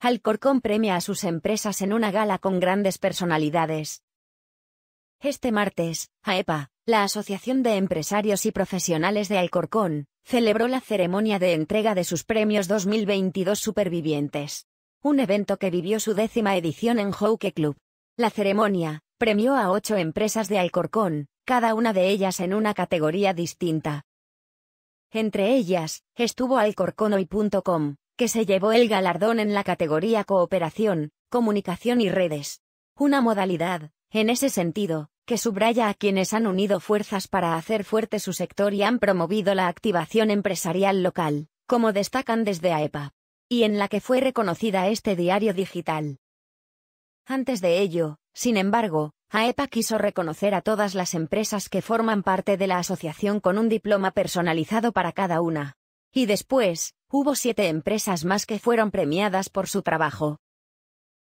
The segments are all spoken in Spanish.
Alcorcón premia a sus empresas en una gala con grandes personalidades. Este martes, AEPA, e la Asociación de Empresarios y Profesionales de Alcorcón, celebró la ceremonia de entrega de sus premios 2022 supervivientes. Un evento que vivió su décima edición en Hockey Club. La ceremonia, premió a ocho empresas de Alcorcón, cada una de ellas en una categoría distinta. Entre ellas, estuvo alcorconoy.com, que se llevó el galardón en la categoría Cooperación, Comunicación y Redes. Una modalidad, en ese sentido, que subraya a quienes han unido fuerzas para hacer fuerte su sector y han promovido la activación empresarial local, como destacan desde AEPA. E y en la que fue reconocida este diario digital. Antes de ello, sin embargo, AEPA e quiso reconocer a todas las empresas que forman parte de la asociación con un diploma personalizado para cada una. Y después, hubo siete empresas más que fueron premiadas por su trabajo.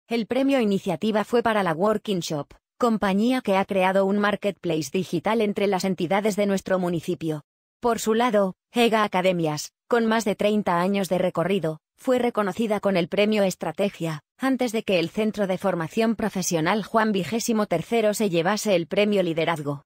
El premio iniciativa fue para la Working Shop, compañía que ha creado un marketplace digital entre las entidades de nuestro municipio. Por su lado, EGA Academias, con más de 30 años de recorrido, fue reconocida con el premio Estrategia, antes de que el Centro de Formación Profesional Juan XXIII se llevase el premio Liderazgo.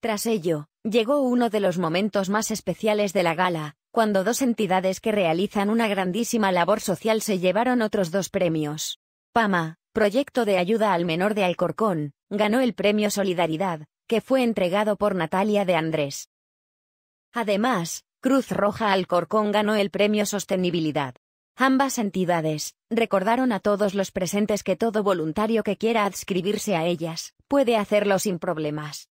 Tras ello, llegó uno de los momentos más especiales de la gala, cuando dos entidades que realizan una grandísima labor social se llevaron otros dos premios. PAMA, Proyecto de Ayuda al Menor de Alcorcón, ganó el premio Solidaridad, que fue entregado por Natalia de Andrés. Además, Cruz Roja Alcorcón ganó el premio Sostenibilidad. Ambas entidades recordaron a todos los presentes que todo voluntario que quiera adscribirse a ellas puede hacerlo sin problemas.